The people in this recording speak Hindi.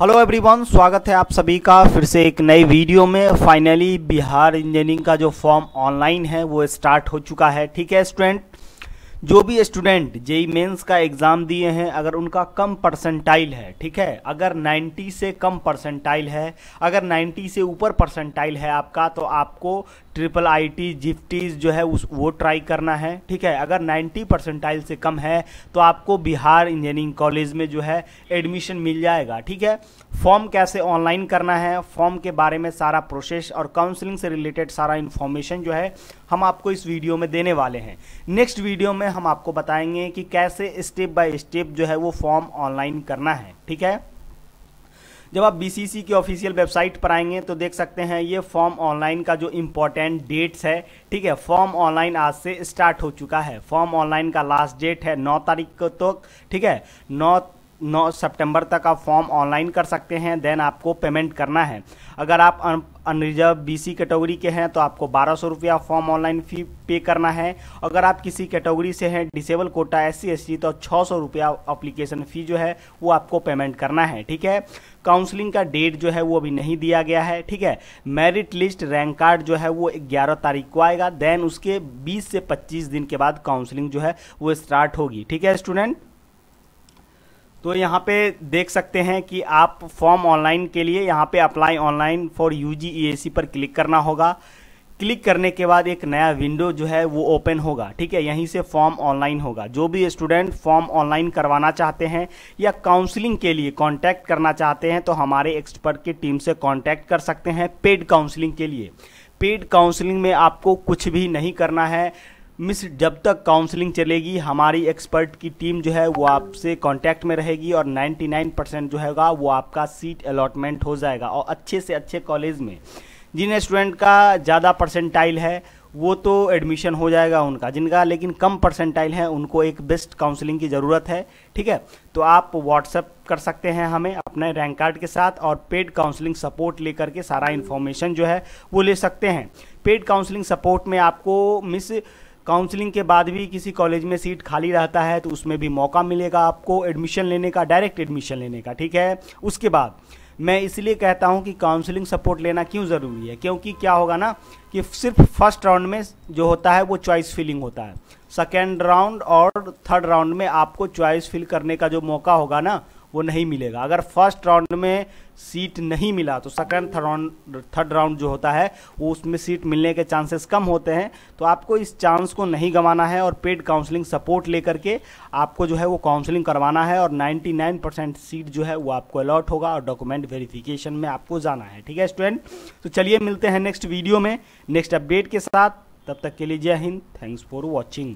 हेलो एवरीवन स्वागत है आप सभी का फिर से एक नई वीडियो में फाइनली बिहार इंजीनियरिंग का जो फॉर्म ऑनलाइन है वो स्टार्ट हो चुका है ठीक है स्टूडेंट जो भी स्टूडेंट जेई मेंस का एग्ज़ाम दिए हैं अगर उनका कम परसेंटाइल है ठीक है अगर 90 से कम परसेंटाइल है अगर 90 से ऊपर परसेंटाइल है आपका तो आपको ट्रिपल आई टी जिफ्टीज जो है उस वो ट्राई करना है ठीक है अगर 90 परसेंटाइल से कम है तो आपको बिहार इंजीनियरिंग कॉलेज में जो है एडमिशन मिल जाएगा ठीक है फॉर्म कैसे ऑनलाइन करना है फॉर्म के बारे में सारा प्रोसेस और काउंसलिंग से रिलेटेड सारा इन्फॉर्मेशन जो है हम आपको इस वीडियो में देने वाले हैं नेक्स्ट वीडियो में हम आपको बताएंगे कि कैसे स्टेप बाय स्टेप जो है वो फॉर्म ऑनलाइन करना है ठीक है जब आप बीसीसी की ऑफिशियल वेबसाइट पर आएंगे तो देख सकते हैं ये फॉर्म ऑनलाइन का जो इम्पोर्टेंट डेट्स है ठीक है फॉर्म ऑनलाइन आज से स्टार्ट हो चुका है फॉर्म ऑनलाइन का लास्ट डेट है नौ तारीख को तक तो, ठीक है नौ नौ सितंबर तक आप फॉर्म ऑनलाइन कर सकते हैं देन आपको पेमेंट करना है अगर आप अनरिजर्व बी सी कैटेगरी के हैं तो आपको बारह सौ रुपया फॉर्म ऑनलाइन फ़ी पे करना है अगर आप किसी कैटेगरी से हैं डिसेबल कोटा एस सी तो छः सौ रुपया अप्लीकेशन फ़ी जो है वो आपको पेमेंट करना है ठीक है काउंसलिंग का डेट जो है वो अभी नहीं दिया गया है ठीक है मेरिट लिस्ट रैंक कार्ड जो है वो 11 तारीख को आएगा देन उसके 20 से 25 दिन के बाद काउंसलिंग जो है वो स्टार्ट होगी ठीक है स्टूडेंट तो यहाँ पे देख सकते हैं कि आप फॉर्म ऑनलाइन के लिए यहाँ पे अप्लाई ऑनलाइन फॉर यू जी पर क्लिक करना होगा क्लिक करने के बाद एक नया विंडो जो है वो ओपन होगा ठीक है यहीं से फॉर्म ऑनलाइन होगा जो भी स्टूडेंट फॉर्म ऑनलाइन करवाना चाहते हैं या काउंसलिंग के लिए कांटेक्ट करना चाहते हैं तो हमारे एक्सपर्ट की टीम से कांटेक्ट कर सकते हैं पेड काउंसलिंग के लिए पेड काउंसलिंग में आपको कुछ भी नहीं करना है मिस जब तक काउंसलिंग चलेगी हमारी एक्सपर्ट की टीम जो है वो आपसे कांटेक्ट में रहेगी और 99 परसेंट जो हैगा वो आपका सीट अलॉटमेंट हो जाएगा और अच्छे से अच्छे कॉलेज में जिन स्टूडेंट का ज़्यादा परसेंटाइल है वो तो एडमिशन हो जाएगा उनका जिनका लेकिन कम परसेंटाइल है उनको एक बेस्ट काउंसलिंग की ज़रूरत है ठीक है तो आप व्हाट्सअप कर सकते हैं हमें अपने रैंक कार्ड के साथ और पेड काउंसलिंग सपोर्ट लेकर के सारा इन्फॉर्मेशन जो है वो ले सकते हैं पेड काउंसलिंग सपोर्ट में आपको मिस काउंसलिंग के बाद भी किसी कॉलेज में सीट खाली रहता है तो उसमें भी मौका मिलेगा आपको एडमिशन लेने का डायरेक्ट एडमिशन लेने का ठीक है उसके बाद मैं इसलिए कहता हूँ कि काउंसलिंग सपोर्ट लेना क्यों ज़रूरी है क्योंकि क्या होगा ना कि सिर्फ फर्स्ट राउंड में जो होता है वो चॉइस फिलिंग होता है सेकेंड राउंड और थर्ड राउंड में आपको चॉइस फिल करने का जो मौका होगा ना वो नहीं मिलेगा अगर फर्स्ट राउंड में सीट नहीं मिला तो second third round third round जो होता है वो उसमें सीट मिलने के चांसेस कम होते हैं तो आपको इस चांस को नहीं गंवाना है और पेड काउंसलिंग सपोर्ट लेकर के आपको जो है वो काउंसलिंग करवाना है और 99 परसेंट सीट जो है वो आपको अलॉट होगा और डॉक्यूमेंट वेरिफिकेशन में आपको जाना है ठीक है स्टूडेंट तो चलिए मिलते हैं नेक्स्ट वीडियो में नेक्स्ट अपडेट के साथ तब तक के लिए जय हिंद थैंक्स फॉर वॉचिंग